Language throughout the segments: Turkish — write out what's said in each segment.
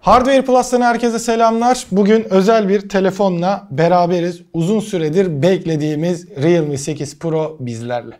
Hardware Plus'tan herkese selamlar. Bugün özel bir telefonla beraberiz. Uzun süredir beklediğimiz Realme 8 Pro bizlerle.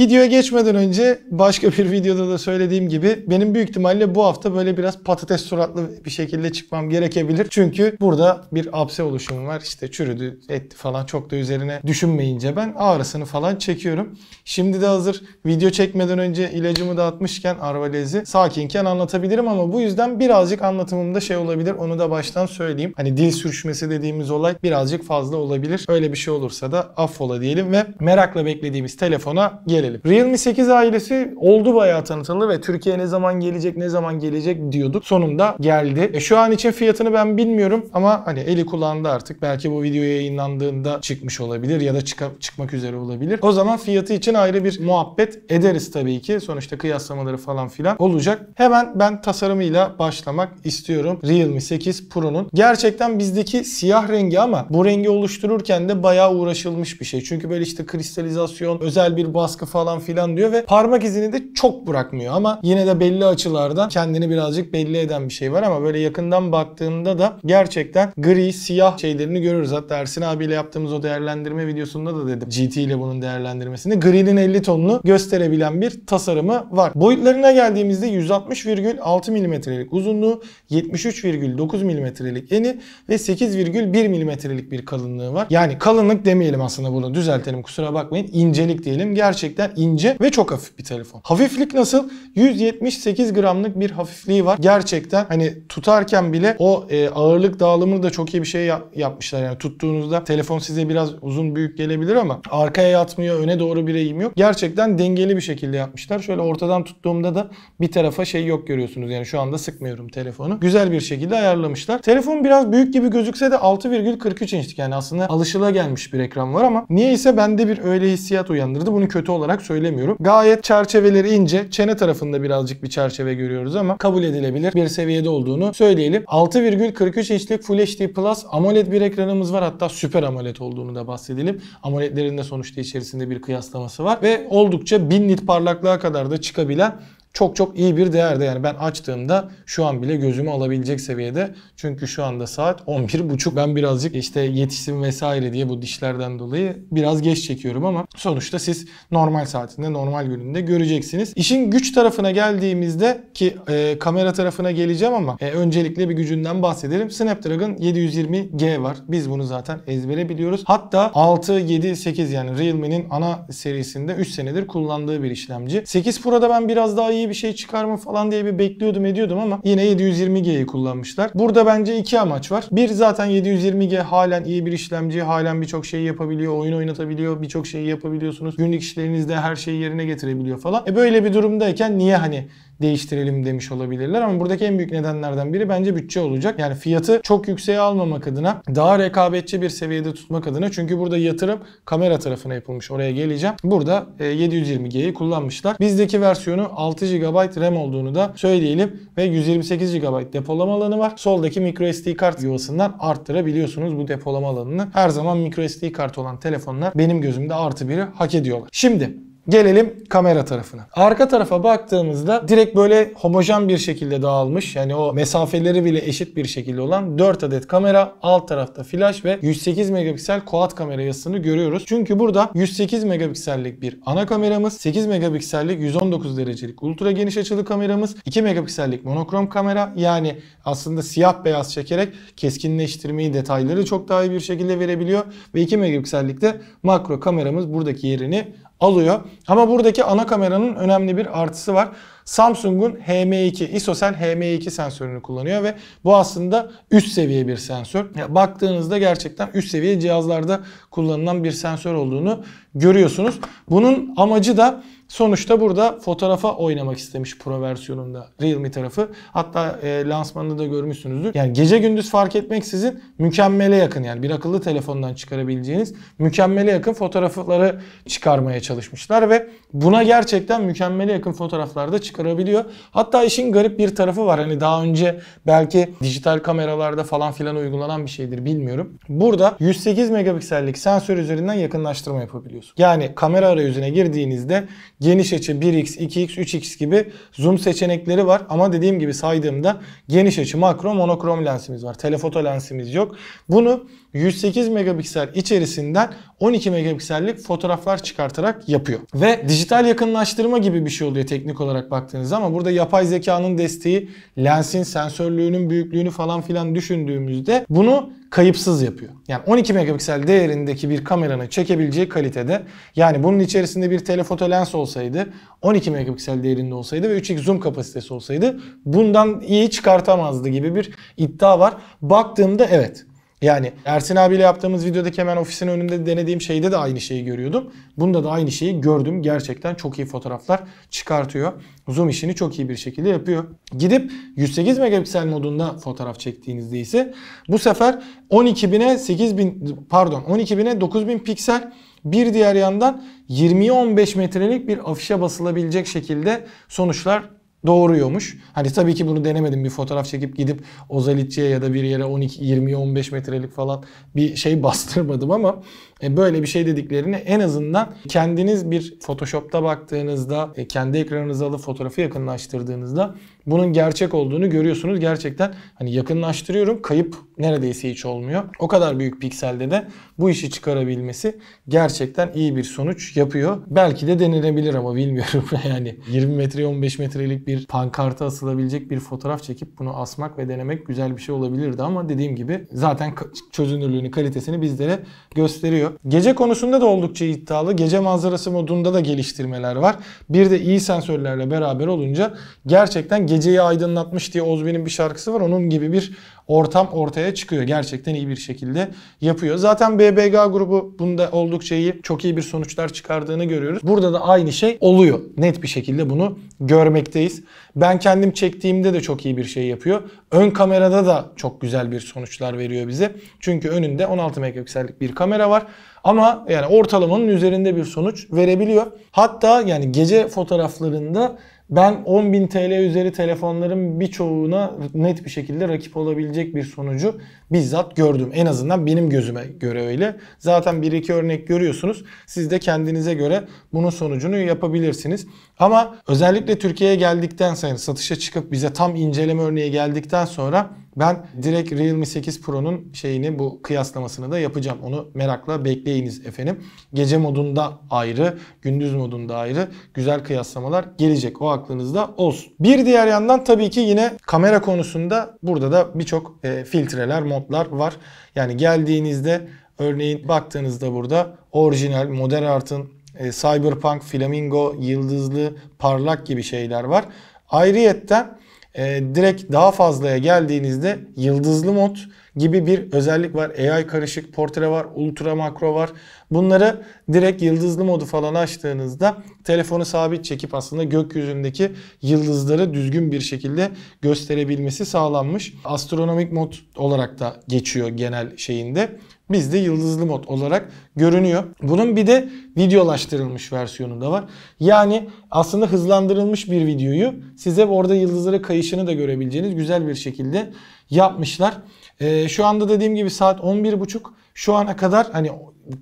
Videoya geçmeden önce başka bir videoda da söylediğim gibi benim büyük ihtimalle bu hafta böyle biraz patates suratlı bir şekilde çıkmam gerekebilir. Çünkü burada bir apse oluşumu var. işte çürüdü, etti falan çok da üzerine düşünmeyince ben ağrısını falan çekiyorum. Şimdi de hazır video çekmeden önce ilacımı dağıtmışken Arvalez'i sakinken anlatabilirim ama bu yüzden birazcık anlatımımda şey olabilir. Onu da baştan söyleyeyim. Hani dil sürüşmesi dediğimiz olay birazcık fazla olabilir. Öyle bir şey olursa da affola diyelim ve merakla beklediğimiz telefona gelelim gelelim. Realme 8 ailesi oldu bayağı tanıtılı ve Türkiye ne zaman gelecek ne zaman gelecek diyorduk. Sonunda geldi. E şu an için fiyatını ben bilmiyorum ama hani eli kullandı artık. Belki bu video yayınlandığında çıkmış olabilir ya da çık çıkmak üzere olabilir. O zaman fiyatı için ayrı bir muhabbet ederiz tabii ki. Sonuçta kıyaslamaları falan filan olacak. Hemen ben tasarımıyla başlamak istiyorum. Realme 8 Pro'nun. Gerçekten bizdeki siyah rengi ama bu rengi oluştururken de bayağı uğraşılmış bir şey. Çünkü böyle işte kristalizasyon, özel bir baskı falan falan filan diyor ve parmak izini de çok bırakmıyor ama yine de belli açılardan kendini birazcık belli eden bir şey var ama böyle yakından baktığımda da gerçekten gri, siyah şeylerini görürüz. Hatta Ersin abiyle yaptığımız o değerlendirme videosunda da dedim GT ile bunun değerlendirmesinde gri'nin 50 tonunu gösterebilen bir tasarımı var. Boyutlarına geldiğimizde 160,6 milimetrelik uzunluğu, 73,9 milimetrelik eni ve 8,1 milimetrelik bir kalınlığı var. Yani kalınlık demeyelim aslında bunu düzeltelim kusura bakmayın. İncelik diyelim. Gerçekten ince ve çok hafif bir telefon. Hafiflik nasıl? 178 gramlık bir hafifliği var. Gerçekten hani tutarken bile o e, ağırlık dağılımını da çok iyi bir şey yap- yapmışlar. Yani tuttuğunuzda telefon size biraz uzun büyük gelebilir ama arkaya yatmıyor, öne doğru bir eğim yok. Gerçekten dengeli bir şekilde yapmışlar. Şöyle ortadan tuttuğumda da bir tarafa şey yok görüyorsunuz. Yani şu anda sıkmıyorum telefonu. Güzel bir şekilde ayarlamışlar. Telefon biraz büyük gibi gözükse de 6,43 inçlik yani aslında alışıla gelmiş bir ekran var ama niye ise bende bir öyle hissiyat uyandırdı. Bunu kötü olarak olarak söylemiyorum. Gayet çerçeveleri ince. Çene tarafında birazcık bir çerçeve görüyoruz ama kabul edilebilir bir seviyede olduğunu söyleyelim. 6,43 inçlik Full HD Plus AMOLED bir ekranımız var. Hatta süper AMOLED olduğunu da bahsedelim. AMOLED'lerin de sonuçta içerisinde bir kıyaslaması var ve oldukça 1000 nit parlaklığa kadar da çıkabilen çok çok iyi bir değerde. Yani ben açtığımda şu an bile gözümü alabilecek seviyede. Çünkü şu anda saat 11.30. Ben birazcık işte yetişsin vesaire diye bu dişlerden dolayı biraz geç çekiyorum ama sonuçta siz normal saatinde, normal gününde göreceksiniz. İşin güç tarafına geldiğimizde ki e, kamera tarafına geleceğim ama e, öncelikle bir gücünden bahsedelim. Snapdragon 720G var. Biz bunu zaten ezbere biliyoruz. Hatta 6, 7, 8 yani Realme'nin ana serisinde 3 senedir kullandığı bir işlemci. 8 Pro'da ben biraz daha iyi iyi bir şey çıkar mı falan diye bir bekliyordum ediyordum ama yine 720G'yi kullanmışlar. Burada bence iki amaç var. Bir zaten 720G halen iyi bir işlemci. Halen birçok şeyi yapabiliyor. Oyun oynatabiliyor. Birçok şeyi yapabiliyorsunuz. Günlük işlerinizde her şeyi yerine getirebiliyor falan. E böyle bir durumdayken niye hani değiştirelim demiş olabilirler ama buradaki en büyük nedenlerden biri bence bütçe olacak. Yani fiyatı çok yükseğe almamak adına daha rekabetçi bir seviyede tutmak adına çünkü burada yatırım kamera tarafına yapılmış. Oraya geleceğim. Burada 720G'yi e, kullanmışlar. Bizdeki versiyonu 6 8 GB RAM olduğunu da söyleyelim ve 128 GB depolama alanı var. Soldaki microSD kart yuvasından arttırabiliyorsunuz bu depolama alanını. Her zaman microSD kart olan telefonlar benim gözümde artı biri hak ediyorlar. Şimdi Gelelim kamera tarafına. Arka tarafa baktığımızda direkt böyle homojen bir şekilde dağılmış. Yani o mesafeleri bile eşit bir şekilde olan 4 adet kamera, alt tarafta flash ve 108 megapiksel quad kamera yazısını görüyoruz. Çünkü burada 108 megapiksellik bir ana kameramız, 8 megapiksellik 119 derecelik ultra geniş açılı kameramız, 2 megapiksellik monokrom kamera yani aslında siyah beyaz çekerek keskinleştirmeyi, detayları çok daha iyi bir şekilde verebiliyor ve 2 megapiksellik de makro kameramız buradaki yerini alıyor. Ama buradaki ana kameranın önemli bir artısı var. Samsung'un HM2, ISOCELL HM2 sensörünü kullanıyor ve bu aslında üst seviye bir sensör. Ya baktığınızda gerçekten üst seviye cihazlarda kullanılan bir sensör olduğunu görüyorsunuz. Bunun amacı da Sonuçta burada fotoğrafa oynamak istemiş Pro versiyonunda Realme tarafı. Hatta e, lansmanını da görmüşsünüzdür. Yani gece gündüz fark etmeksizin mükemmele yakın yani bir akıllı telefondan çıkarabileceğiniz mükemmele yakın fotoğrafları çıkarmaya çalışmışlar ve buna gerçekten mükemmele yakın fotoğraflarda çıkarabiliyor. Hatta işin garip bir tarafı var. Hani daha önce belki dijital kameralarda falan filan uygulanan bir şeydir bilmiyorum. Burada 108 megapiksellik sensör üzerinden yakınlaştırma yapabiliyorsun. Yani kamera arayüzüne girdiğinizde geniş açı 1x, 2x, 3x gibi zoom seçenekleri var. Ama dediğim gibi saydığımda geniş açı makro monokrom lensimiz var. Telefoto lensimiz yok. Bunu 108 megapiksel içerisinden 12 megapiksellik fotoğraflar çıkartarak yapıyor. Ve dijital yakınlaştırma gibi bir şey oluyor teknik olarak baktığınızda ama burada yapay zekanın desteği, lensin sensörlüğünün büyüklüğünü falan filan düşündüğümüzde bunu kayıpsız yapıyor. Yani 12 megapiksel değerindeki bir kameranın çekebileceği kalitede yani bunun içerisinde bir telefoto lens olsaydı 12 megapiksel değerinde olsaydı ve 3x zoom kapasitesi olsaydı bundan iyi çıkartamazdı gibi bir iddia var. Baktığımda evet yani Ersin abiyle yaptığımız videodaki hemen ofisin önünde denediğim şeyde de aynı şeyi görüyordum. Bunda da aynı şeyi gördüm. Gerçekten çok iyi fotoğraflar çıkartıyor. Zoom işini çok iyi bir şekilde yapıyor. Gidip 108 megapiksel modunda fotoğraf çektiğinizde ise bu sefer 12.000'e 8000 pardon 12.000'e 9000 piksel bir diğer yandan 20'ye 15 metrelik bir afişe basılabilecek şekilde sonuçlar doğuruyormuş. Hani tabii ki bunu denemedim. Bir fotoğraf çekip gidip Ozalitçi'ye ya da bir yere 12 20 15 metrelik falan bir şey bastırmadım ama e, böyle bir şey dediklerini en azından kendiniz bir Photoshop'ta baktığınızda, e, kendi ekranınıza alıp fotoğrafı yakınlaştırdığınızda bunun gerçek olduğunu görüyorsunuz. Gerçekten hani yakınlaştırıyorum kayıp neredeyse hiç olmuyor. O kadar büyük pikselde de bu işi çıkarabilmesi gerçekten iyi bir sonuç yapıyor. Belki de denenebilir ama bilmiyorum yani 20 metre 15 metrelik bir pankarta asılabilecek bir fotoğraf çekip bunu asmak ve denemek güzel bir şey olabilirdi ama dediğim gibi zaten çözünürlüğünü, kalitesini bizlere gösteriyor çalışıyor. Gece konusunda da oldukça iddialı. Gece manzarası modunda da geliştirmeler var. Bir de iyi sensörlerle beraber olunca gerçekten geceyi aydınlatmış diye Ozben'in bir şarkısı var. Onun gibi bir ortam ortaya çıkıyor. Gerçekten iyi bir şekilde yapıyor. Zaten BBG grubu bunda oldukça iyi, çok iyi bir sonuçlar çıkardığını görüyoruz. Burada da aynı şey oluyor. Net bir şekilde bunu görmekteyiz. Ben kendim çektiğimde de çok iyi bir şey yapıyor. Ön kamerada da çok güzel bir sonuçlar veriyor bize. Çünkü önünde 16 megapiksellik bir kamera var. Ama yani ortalamanın üzerinde bir sonuç verebiliyor. Hatta yani gece fotoğraflarında ben 10.000 TL üzeri telefonların birçoğuna net bir şekilde rakip olabilecek bir sonucu bizzat gördüm. En azından benim gözüme göre öyle. Zaten bir iki örnek görüyorsunuz. Siz de kendinize göre bunun sonucunu yapabilirsiniz. Ama özellikle Türkiye'ye geldikten sonra satışa çıkıp bize tam inceleme örneği geldikten sonra ben direkt Realme 8 Pro'nun şeyini bu kıyaslamasını da yapacağım. Onu merakla bekleyiniz efendim. Gece modunda ayrı, gündüz modunda ayrı güzel kıyaslamalar gelecek. O aklınızda olsun. Bir diğer yandan tabii ki yine kamera konusunda burada da birçok e, filtreler, modlar var. Yani geldiğinizde örneğin baktığınızda burada orijinal, modern artın, e, cyberpunk, flamingo, yıldızlı, parlak gibi şeyler var. Ayrıyetten e, direkt daha fazlaya geldiğinizde yıldızlı mod gibi bir özellik var. AI karışık portre var, ultra makro var. Bunları direkt yıldızlı modu falan açtığınızda telefonu sabit çekip aslında gökyüzündeki yıldızları düzgün bir şekilde gösterebilmesi sağlanmış. Astronomik mod olarak da geçiyor genel şeyinde. Bizde yıldızlı mod olarak görünüyor. Bunun bir de videolaştırılmış versiyonu da var. Yani aslında hızlandırılmış bir videoyu size orada yıldızlara kayışını da görebileceğiniz güzel bir şekilde yapmışlar. Ee, şu anda dediğim gibi saat 11.30. Şu ana kadar hani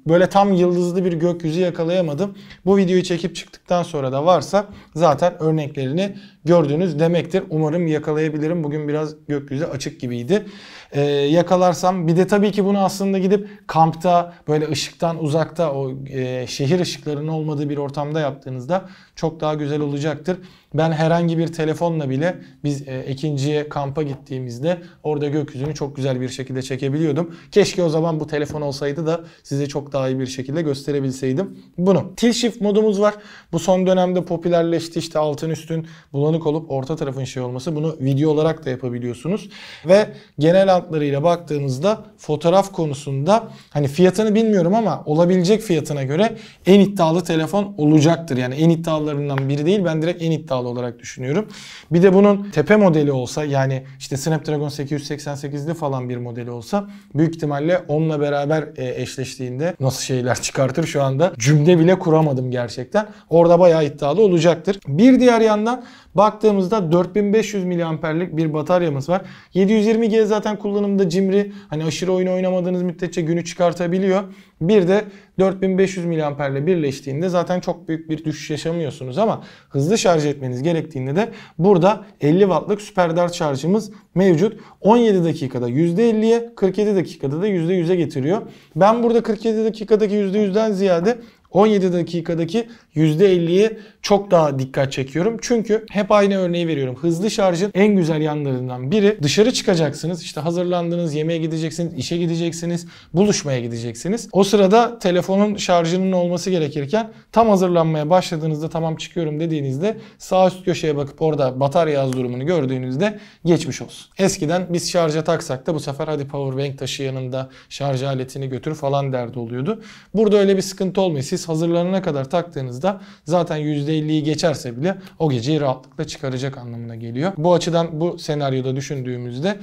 böyle tam yıldızlı bir gökyüzü yakalayamadım. Bu videoyu çekip çıktıktan sonra da varsa zaten örneklerini gördünüz demektir. Umarım yakalayabilirim. Bugün biraz gökyüzü açık gibiydi e, yakalarsam bir de tabii ki bunu aslında gidip kampta böyle ışıktan uzakta o e, şehir ışıklarının olmadığı bir ortamda yaptığınızda çok daha güzel olacaktır. Ben herhangi bir telefonla bile biz e, ikinciye kampa gittiğimizde orada gökyüzünü çok güzel bir şekilde çekebiliyordum. Keşke o zaman bu telefon olsaydı da size çok daha iyi bir şekilde gösterebilseydim bunu. Tilt shift modumuz var. Bu son dönemde popülerleşti işte altın üstün bulanık olup orta tarafın şey olması. Bunu video olarak da yapabiliyorsunuz. Ve genel discountlarıyla baktığınızda fotoğraf konusunda hani fiyatını bilmiyorum ama olabilecek fiyatına göre en iddialı telefon olacaktır. Yani en iddialarından biri değil ben direkt en iddialı olarak düşünüyorum. Bir de bunun tepe modeli olsa yani işte Snapdragon 888'li falan bir modeli olsa büyük ihtimalle onunla beraber e, eşleştiğinde nasıl şeyler çıkartır şu anda cümle bile kuramadım gerçekten. Orada bayağı iddialı olacaktır. Bir diğer yandan baktığımızda 4500 miliamperlik bir bataryamız var. 720G zaten kullanılıyor kullanımda cimri. Hani aşırı oyun oynamadığınız müddetçe günü çıkartabiliyor. Bir de 4500 mAh ile birleştiğinde zaten çok büyük bir düşüş yaşamıyorsunuz ama hızlı şarj etmeniz gerektiğinde de burada 50 wattlık süper dart şarjımız mevcut. 17 dakikada %50'ye 47 dakikada da %100'e getiriyor. Ben burada 47 dakikadaki %100'den ziyade 17 dakikadaki %50'ye çok daha dikkat çekiyorum. Çünkü hep aynı örneği veriyorum. Hızlı şarjın en güzel yanlarından biri dışarı çıkacaksınız. İşte hazırlandınız, yemeğe gideceksiniz, işe gideceksiniz, buluşmaya gideceksiniz. O sırada telefonun şarjının olması gerekirken tam hazırlanmaya başladığınızda tamam çıkıyorum dediğinizde sağ üst köşeye bakıp orada batarya az durumunu gördüğünüzde geçmiş olsun. Eskiden biz şarja taksak da bu sefer hadi power bank taşı yanında şarj aletini götür falan derdi oluyordu. Burada öyle bir sıkıntı olmuyor. Siz hazırlanana kadar taktığınızda zaten yüzde %50'yi geçerse bile o geceyi rahatlıkla çıkaracak anlamına geliyor. Bu açıdan bu senaryoda düşündüğümüzde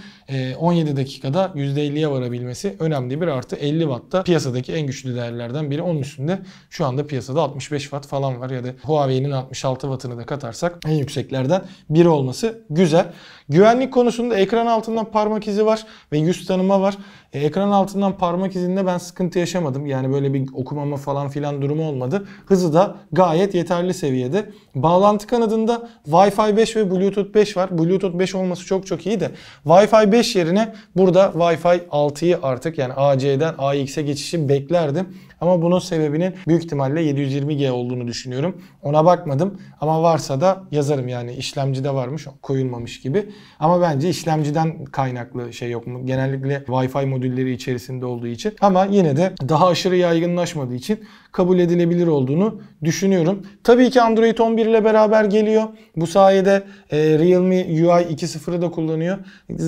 17 e, dakikada %50'ye varabilmesi önemli bir artı 50 Watt'ta piyasadaki en güçlü değerlerden biri. Onun üstünde şu anda piyasada 65 Watt falan var ya da Huawei'nin 66 Watt'ını da katarsak en yükseklerden biri olması güzel. Güvenlik konusunda ekran altından parmak izi var ve yüz tanıma var. E, ekran altından parmak izinde ben sıkıntı yaşamadım. Yani böyle bir okumama falan filan durumu olmadı. Hızı da gayet yeterli seviyede seviyede. Bağlantı kanadında Wi-Fi 5 ve Bluetooth 5 var. Bluetooth 5 olması çok çok iyi de Wi-Fi 5 yerine burada Wi-Fi 6'yı artık yani AC'den AX'e geçişi beklerdim. Ama bunun sebebinin büyük ihtimalle 720G olduğunu düşünüyorum. Ona bakmadım ama varsa da yazarım yani işlemcide varmış koyulmamış gibi. Ama bence işlemciden kaynaklı şey yok mu? Genellikle Wi-Fi modülleri içerisinde olduğu için. Ama yine de daha aşırı yaygınlaşmadığı için kabul edilebilir olduğunu düşünüyorum. Tabii ki Android 11 ile beraber geliyor. Bu sayede e, Realme UI 2.0'ı da kullanıyor.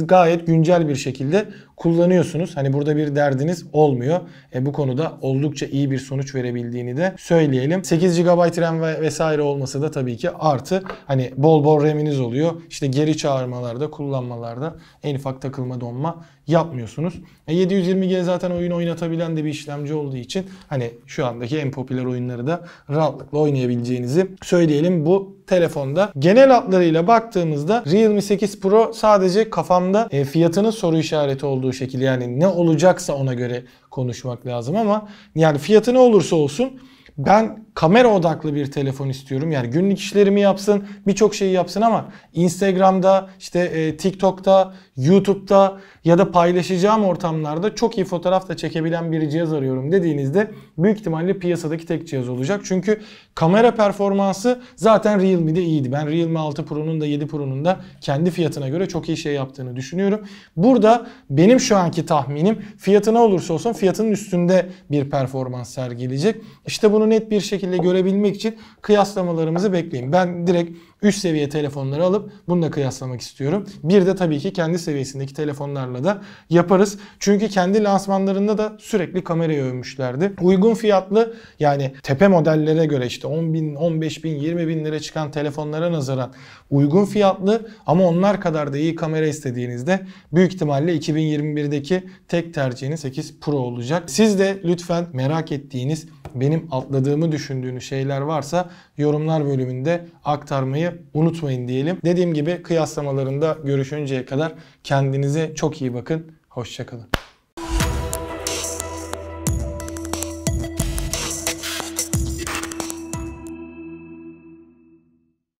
Gayet güncel bir şekilde kullanıyorsunuz. Hani burada bir derdiniz olmuyor. E, bu konuda oldukça iyi bir sonuç verebildiğini de söyleyelim. 8 GB RAM ve vesaire olması da tabii ki artı. Hani bol bol RAM'iniz oluyor. İşte geri çağırmalarda, kullanmalarda en ufak takılma donma yapmıyorsunuz. E, 720G zaten oyun oynatabilen de bir işlemci olduğu için hani şu andaki en popüler oyunları da rahatlıkla oynayabileceğinizi söyleyelim. Bu telefonda. Genel hatlarıyla baktığımızda Realme 8 Pro sadece kafamda e, fiyatının soru işareti olduğu olduğu şekil yani ne olacaksa ona göre konuşmak lazım ama yani fiyatı ne olursa olsun ben kamera odaklı bir telefon istiyorum. Yani günlük işlerimi yapsın, birçok şeyi yapsın ama Instagram'da, işte e, TikTok'ta, YouTube'da ya da paylaşacağım ortamlarda çok iyi fotoğraf da çekebilen bir cihaz arıyorum dediğinizde büyük ihtimalle piyasadaki tek cihaz olacak. Çünkü kamera performansı zaten Realme'de iyiydi. Ben Realme 6 Pro'nun da 7 Pro'nun da kendi fiyatına göre çok iyi şey yaptığını düşünüyorum. Burada benim şu anki tahminim fiyatına olursa olsun fiyatının üstünde bir performans sergileyecek. İşte bunu net bir şekilde şekilde görebilmek için kıyaslamalarımızı bekleyin. Ben direkt üst seviye telefonları alıp bununla kıyaslamak istiyorum. Bir de tabii ki kendi seviyesindeki telefonlarla da yaparız. Çünkü kendi lansmanlarında da sürekli kamerayı övmüşlerdi. Uygun fiyatlı yani tepe modellere göre işte 10 bin, 15 bin, 20 bin lira çıkan telefonlara nazaran uygun fiyatlı ama onlar kadar da iyi kamera istediğinizde büyük ihtimalle 2021'deki tek tercihiniz 8 Pro olacak. Siz de lütfen merak ettiğiniz benim atladığımı düşündüğünüz şeyler varsa yorumlar bölümünde aktarmayı unutmayın diyelim. Dediğim gibi kıyaslamalarında görüşünceye kadar kendinize çok iyi bakın. Hoşçakalın.